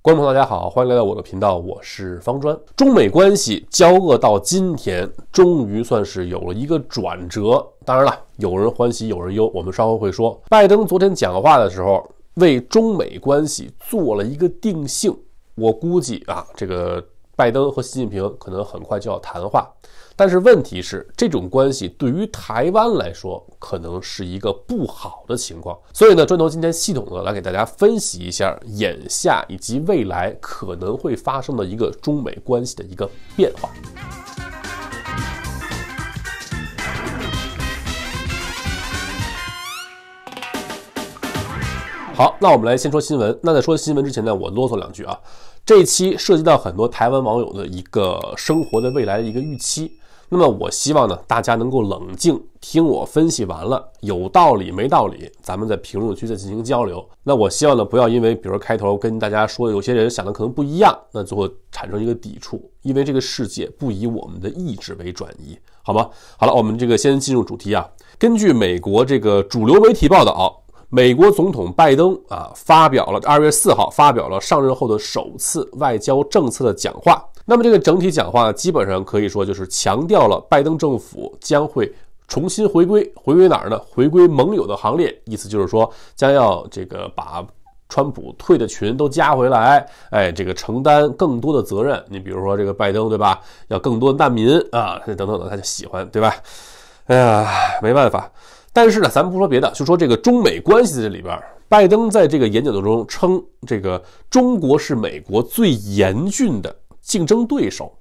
观众朋友，大家好，欢迎来到我的频道，我是方砖。中美关系交恶到今天，终于算是有了一个转折。当然了，有人欢喜，有人忧。我们稍后会说，拜登昨天讲话的时候，为中美关系做了一个定性。我估计啊，这个。拜登和习近平可能很快就要谈话，但是问题是，这种关系对于台湾来说，可能是一个不好的情况。所以呢，砖头今天系统的来给大家分析一下，眼下以及未来可能会发生的一个中美关系的一个变化。好，那我们来先说新闻。那在说新闻之前呢，我啰嗦两句啊。这一期涉及到很多台湾网友的一个生活的未来的一个预期，那么我希望呢，大家能够冷静听我分析完了，有道理没道理，咱们在评论区再进行交流。那我希望呢，不要因为比如开头跟大家说有些人想的可能不一样，那最后产生一个抵触，因为这个世界不以我们的意志为转移，好吗？好了，我们这个先进入主题啊，根据美国这个主流媒体报道。美国总统拜登啊发表了二月四号发表了上任后的首次外交政策的讲话。那么这个整体讲话呢，基本上可以说就是强调了拜登政府将会重新回归，回归哪儿呢？回归盟友的行列。意思就是说将要这个把川普退的群都加回来，哎，这个承担更多的责任。你比如说这个拜登对吧？要更多难民啊，等等等，他就喜欢对吧？哎呀，没办法。但是呢，咱们不说别的，就说这个中美关系这里边，拜登在这个演讲当中称这个中国是美国最严峻的竞争对手，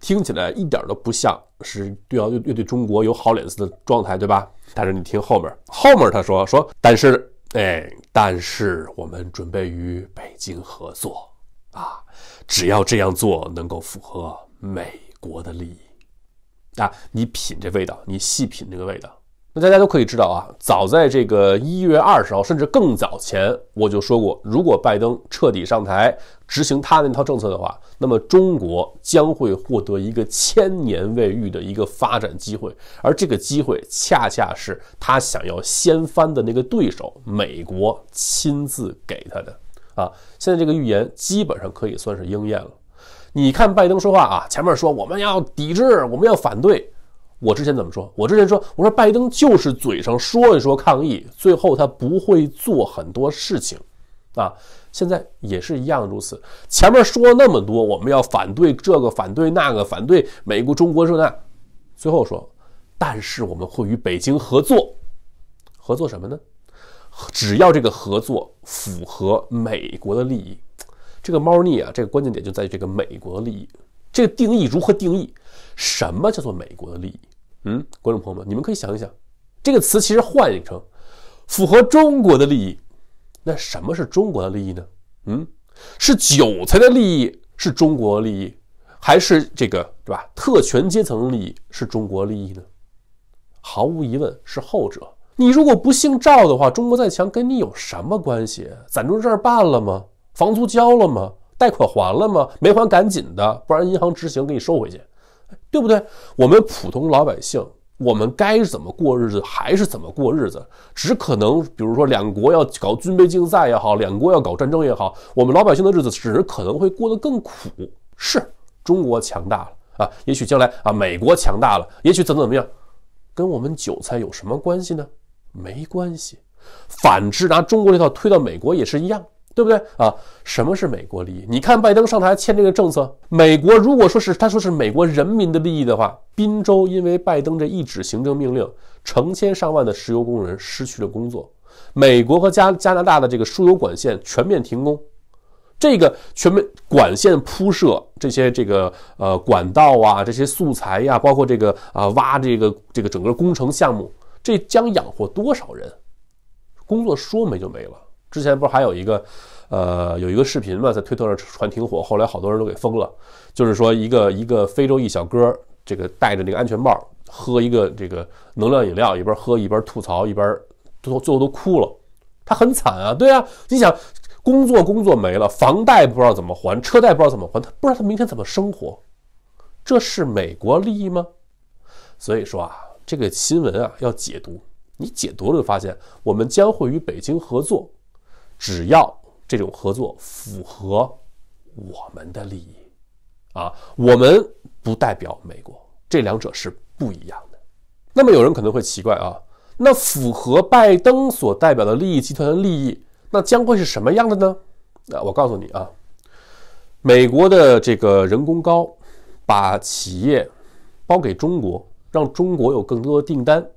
听起来一点都不像是对要对对中国有好脸色的状态，对吧？但是你听后面，后面他说说，但是哎，但是我们准备与北京合作啊，只要这样做能够符合美国的利益啊，你品这味道，你细品这个味道。那大家都可以知道啊，早在这个一月二十号，甚至更早前，我就说过，如果拜登彻底上台执行他那套政策的话，那么中国将会获得一个千年未遇的一个发展机会，而这个机会恰恰是他想要掀翻的那个对手——美国亲自给他的。啊，现在这个预言基本上可以算是应验了。你看拜登说话啊，前面说我们要抵制，我们要反对。我之前怎么说？我之前说，我说拜登就是嘴上说一说抗议，最后他不会做很多事情啊。现在也是一样如此。前面说了那么多，我们要反对这个，反对那个，反对美国、中国这那，最后说，但是我们会与北京合作，合作什么呢？只要这个合作符合美国的利益，这个猫腻啊，这个关键点就在于这个美国的利益，这个定义如何定义？什么叫做美国的利益？嗯，观众朋友们，你们可以想一想，这个词其实换一称，符合中国的利益。那什么是中国的利益呢？嗯，是韭菜的利益是中国利益，还是这个对吧？特权阶层利益是中国利益呢？毫无疑问是后者。你如果不姓赵的话，中国再强跟你有什么关系？暂住这办了吗？房租交了吗？贷款还了吗？没还赶紧的，不然银行执行给你收回去。对不对？我们普通老百姓，我们该怎么过日子还是怎么过日子，只可能，比如说两国要搞军备竞赛也好，两国要搞战争也好，我们老百姓的日子只可能会过得更苦。是中国强大了啊，也许将来啊美国强大了，也许怎么怎么样，跟我们韭菜有什么关系呢？没关系。反之拿中国这套推到美国也是一样。对不对啊？什么是美国利益？你看，拜登上台签这个政策，美国如果说是他说是美国人民的利益的话，滨州因为拜登这一纸行政命令，成千上万的石油工人失去了工作，美国和加加拿大的这个输油管线全面停工，这个全面管线铺设这些这个呃管道啊，这些素材呀，包括这个啊挖这个这个整个工程项目，这将养活多少人？工作说没就没了。之前不是还有一个，呃，有一个视频嘛，在推特上传挺火，后来好多人都给封了。就是说，一个一个非洲裔小哥，这个戴着那个安全帽，喝一个这个能量饮料，一边喝一边吐槽，一边，最后最后都哭了。他很惨啊，对啊，你想，工作工作没了，房贷不知道怎么还，车贷不知道怎么还，他不知道他明天怎么生活。这是美国利益吗？所以说啊，这个新闻啊要解读，你解读了就发现，我们将会与北京合作。只要这种合作符合我们的利益，啊，我们不代表美国，这两者是不一样的。那么有人可能会奇怪啊，那符合拜登所代表的利益集团的利益，那将会是什么样的呢？啊，我告诉你啊，美国的这个人工高，把企业包给中国，让中国有更多的订单，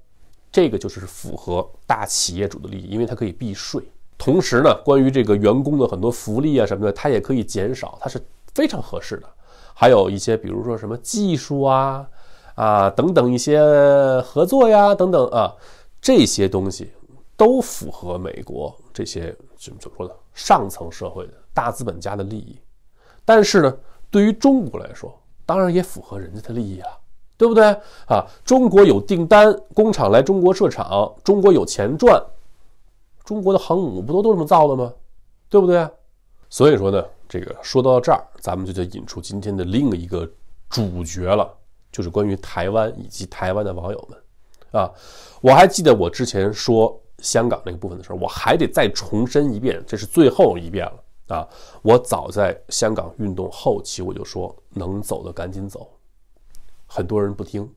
这个就是符合大企业主的利益，因为他可以避税。同时呢，关于这个员工的很多福利啊什么的，它也可以减少，它是非常合适的。还有一些，比如说什么技术啊啊等等一些合作呀等等啊，这些东西都符合美国这些怎么怎么说呢？上层社会的大资本家的利益。但是呢，对于中国来说，当然也符合人家的利益了，对不对啊？中国有订单，工厂来中国设厂，中国有钱赚。中国的航母不都都这么造的吗？对不对？所以说呢，这个说到这儿，咱们就得引出今天的另一个主角了，就是关于台湾以及台湾的网友们啊。我还记得我之前说香港那个部分的时候，我还得再重申一遍，这是最后一遍了啊。我早在香港运动后期我就说，能走的赶紧走，很多人不听，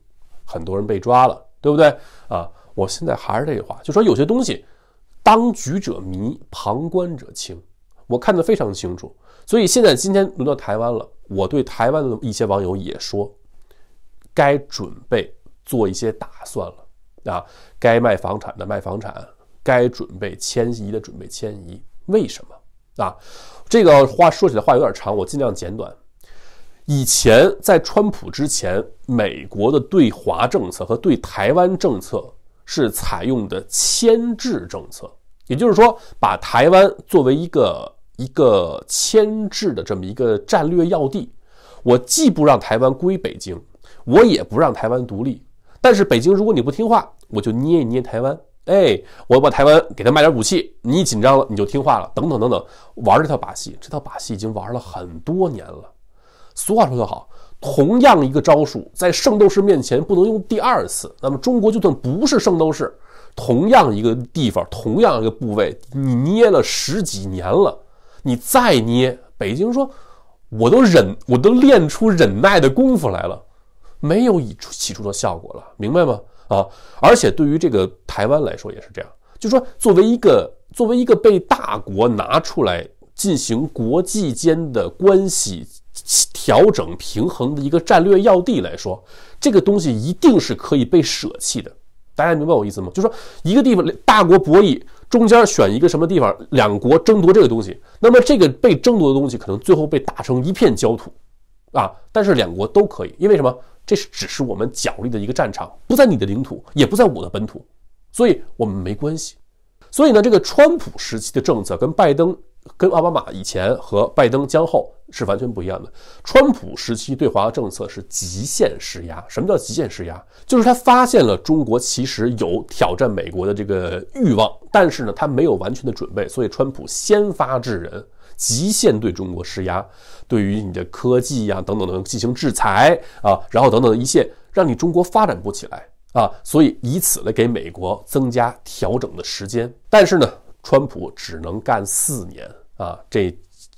很多人被抓了，对不对啊？我现在还是这句话，就说有些东西。当局者迷，旁观者清。我看得非常清楚，所以现在今天轮到台湾了。我对台湾的一些网友也说，该准备做一些打算了啊，该卖房产的卖房产，该准备迁移的准备迁移。为什么啊？这个话说起来话有点长，我尽量简短。以前在川普之前，美国的对华政策和对台湾政策是采用的牵制政策。也就是说，把台湾作为一个一个牵制的这么一个战略要地，我既不让台湾归北京，我也不让台湾独立。但是北京，如果你不听话，我就捏一捏台湾。哎，我把台湾给他卖点武器，你紧张了，你就听话了。等等等等，玩这套把戏，这套把戏已经玩了很多年了。俗话说得好，同样一个招数，在圣斗士面前不能用第二次。那么中国就算不是圣斗士。同样一个地方，同样一个部位，你捏了十几年了，你再捏，北京说，我都忍，我都练出忍耐的功夫来了，没有以起初的效果了，明白吗？啊，而且对于这个台湾来说也是这样，就说作为一个作为一个被大国拿出来进行国际间的关系调整平衡的一个战略要地来说，这个东西一定是可以被舍弃的。大家明白我意思吗？就说一个地方大国博弈中间选一个什么地方，两国争夺这个东西，那么这个被争夺的东西可能最后被打成一片焦土，啊！但是两国都可以，因为什么？这是只是我们角力的一个战场，不在你的领土，也不在我的本土，所以我们没关系。所以呢，这个川普时期的政策跟拜登。跟奥巴马以前和拜登将后是完全不一样的。川普时期对华政策是极限施压。什么叫极限施压？就是他发现了中国其实有挑战美国的这个欲望，但是呢，他没有完全的准备，所以川普先发制人，极限对中国施压，对于你的科技呀等等等进行制裁啊，然后等等一切，让你中国发展不起来啊，所以以此来给美国增加调整的时间。但是呢。川普只能干四年啊！这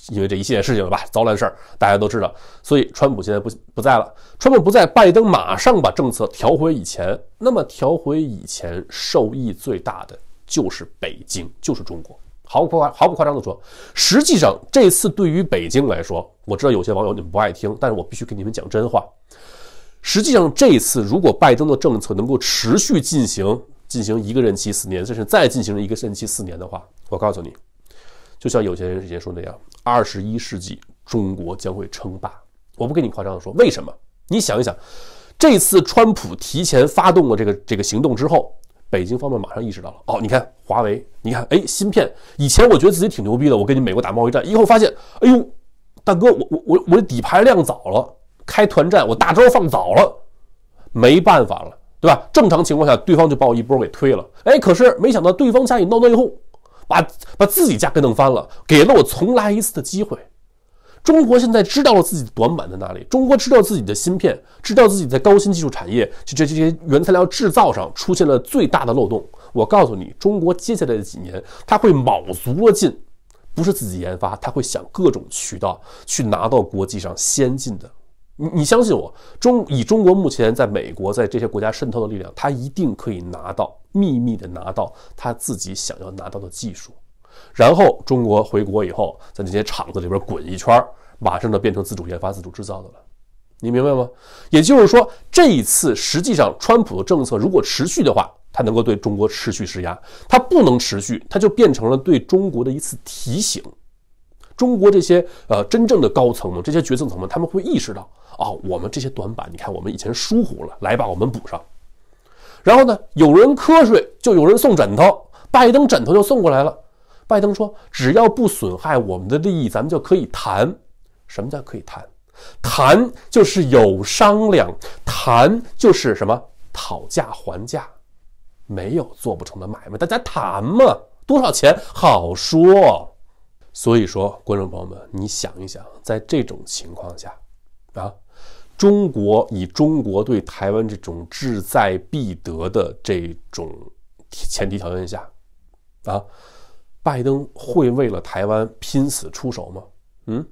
因为这一系列事情了吧？糟烂事儿，大家都知道。所以川普现在不不在了，川普不在，拜登马上把政策调回以前。那么调回以前，受益最大的就是北京，就是中国。毫不夸毫不夸张的说，实际上这次对于北京来说，我知道有些网友你们不爱听，但是我必须给你们讲真话。实际上这次如果拜登的政策能够持续进行。进行一个任期四年，甚至再进行一个任期四年的话，我告诉你，就像有些人之前说那样，二十一世纪中国将会称霸。我不跟你夸张的说，为什么？你想一想，这次川普提前发动了这个这个行动之后，北京方面马上意识到了。哦，你看华为，你看哎，芯片以前我觉得自己挺牛逼的，我跟你美国打贸易战，以后发现，哎呦，大哥，我我我我的底牌亮早了，开团战我大招放早了，没办法了。对吧？正常情况下，对方就把我一波给推了。哎，可是没想到对方家里闹内讧，把把自己家给弄翻了，给了我重来一次的机会。中国现在知道了自己的短板在哪里，中国知道自己的芯片，知道自己在高新技术产业、这这些原材料制造上出现了最大的漏洞。我告诉你，中国接下来的几年，他会卯足了劲，不是自己研发，他会想各种渠道去拿到国际上先进的。你你相信我，中以中国目前在美国在这些国家渗透的力量，他一定可以拿到秘密的拿到他自己想要拿到的技术，然后中国回国以后在那些厂子里边滚一圈，马上就变成自主研发自主制造的了，你明白吗？也就是说，这一次实际上川普的政策如果持续的话，他能够对中国持续施压，他不能持续，他就变成了对中国的一次提醒。中国这些呃真正的高层们，这些决策层们，他们会意识到啊，我们这些短板，你看我们以前疏忽了，来吧，我们补上。然后呢，有人瞌睡就有人送枕头，拜登枕头就送过来了。拜登说，只要不损害我们的利益，咱们就可以谈。什么叫可以谈？谈就是有商量，谈就是什么？讨价还价，没有做不成的买卖，大家谈嘛，多少钱好说。所以说，观众朋友们，你想一想，在这种情况下，啊，中国以中国对台湾这种志在必得的这种前提条件下，啊，拜登会为了台湾拼死出手吗？嗯，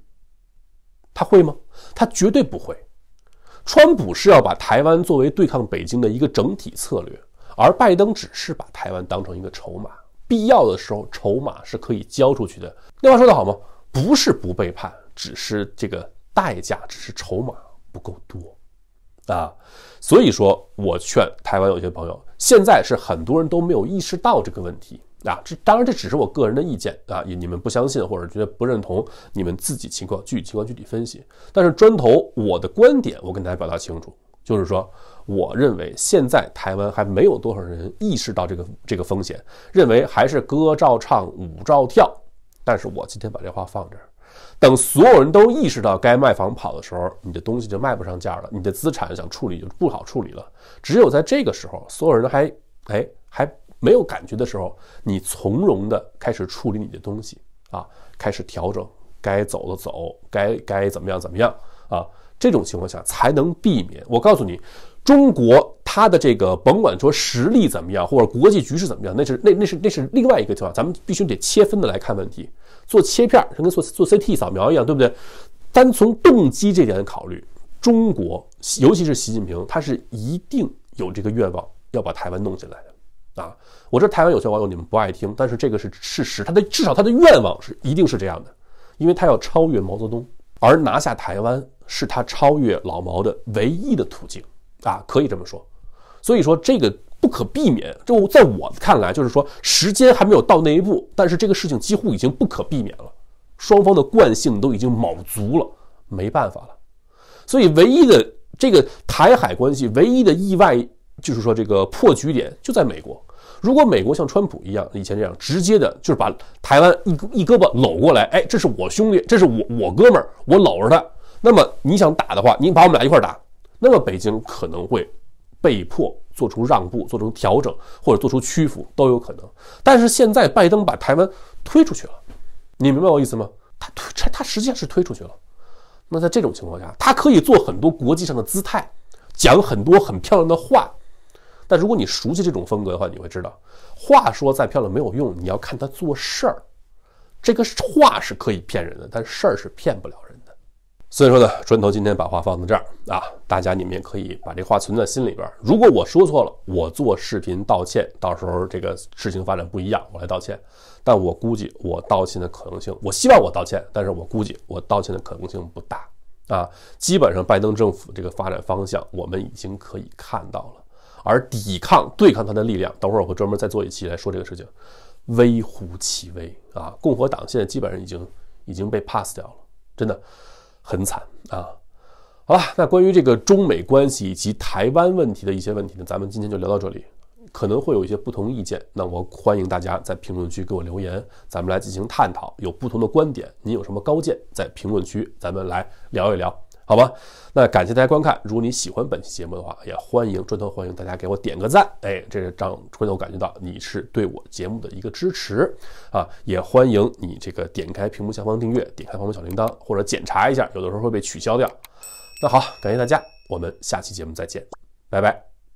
他会吗？他绝对不会。川普是要把台湾作为对抗北京的一个整体策略，而拜登只是把台湾当成一个筹码。必要的时候，筹码是可以交出去的。那话说得好吗？不是不背叛，只是这个代价，只是筹码不够多，啊。所以说，我劝台湾有些朋友，现在是很多人都没有意识到这个问题啊。这当然这只是我个人的意见啊，你你们不相信或者觉得不认同，你们自己情况具体情况具体分析。但是砖头我的观点，我跟大家表达清楚。就是说，我认为现在台湾还没有多少人意识到这个这个风险，认为还是歌照唱，舞照跳。但是我今天把这话放这儿，等所有人都意识到该卖房跑的时候，你的东西就卖不上价了，你的资产想处理就不好处理了。只有在这个时候，所有人都还哎还没有感觉的时候，你从容的开始处理你的东西啊，开始调整，该走的走，该该怎么样怎么样啊。这种情况下才能避免。我告诉你，中国它的这个甭管说实力怎么样，或者国际局势怎么样，那是那那是那是另外一个情况。咱们必须得切分的来看问题，做切片，就跟做做 CT 扫描一样，对不对？单从动机这点考虑，中国尤其是习近平，他是一定有这个愿望要把台湾弄进来的啊！我知道台湾有些网友你们不爱听，但是这个是事实，他的至少他的愿望是一定是这样的，因为他要超越毛泽东，而拿下台湾。是他超越老毛的唯一的途径啊，可以这么说。所以说这个不可避免，就在我看来，就是说时间还没有到那一步，但是这个事情几乎已经不可避免了。双方的惯性都已经卯足了，没办法了。所以唯一的这个台海关系唯一的意外，就是说这个破局点就在美国。如果美国像川普一样以前这样直接的，就是把台湾一一胳膊搂过来，哎，这是我兄弟，这是我我哥们儿，我搂着他。那么你想打的话，你把我们俩一块打，那么北京可能会被迫做出让步、做出调整或者做出屈服都有可能。但是现在拜登把台湾推出去了，你明白我意思吗？他推，他他实际上是推出去了。那在这种情况下，他可以做很多国际上的姿态，讲很多很漂亮的话。但如果你熟悉这种风格的话，你会知道，话说再漂亮没有用，你要看他做事儿。这个话是可以骗人的，但事儿是骗不了人。所以说呢，砖头今天把话放到这儿啊，大家你们也可以把这话存在心里边。如果我说错了，我做视频道歉，到时候这个事情发展不一样，我来道歉。但我估计我道歉的可能性，我希望我道歉，但是我估计我道歉的可能性不大啊。基本上拜登政府这个发展方向，我们已经可以看到了，而抵抗对抗他的力量，等会儿我会专门再做一期来说这个事情，微乎其微啊。共和党现在基本上已经已经被 pass 掉了，真的。很惨啊！好了，那关于这个中美关系以及台湾问题的一些问题呢，咱们今天就聊到这里。可能会有一些不同意见，那我欢迎大家在评论区给我留言，咱们来进行探讨。有不同的观点，您有什么高见，在评论区咱们来聊一聊。好吧，那感谢大家观看。如果你喜欢本期节目的话，也欢迎砖头，欢迎大家给我点个赞。哎，这是让砖头感觉到你是对我节目的一个支持啊。也欢迎你这个点开屏幕下方订阅，点开旁边小铃铛，或者检查一下，有的时候会被取消掉。那好，感谢大家，我们下期节目再见，拜拜。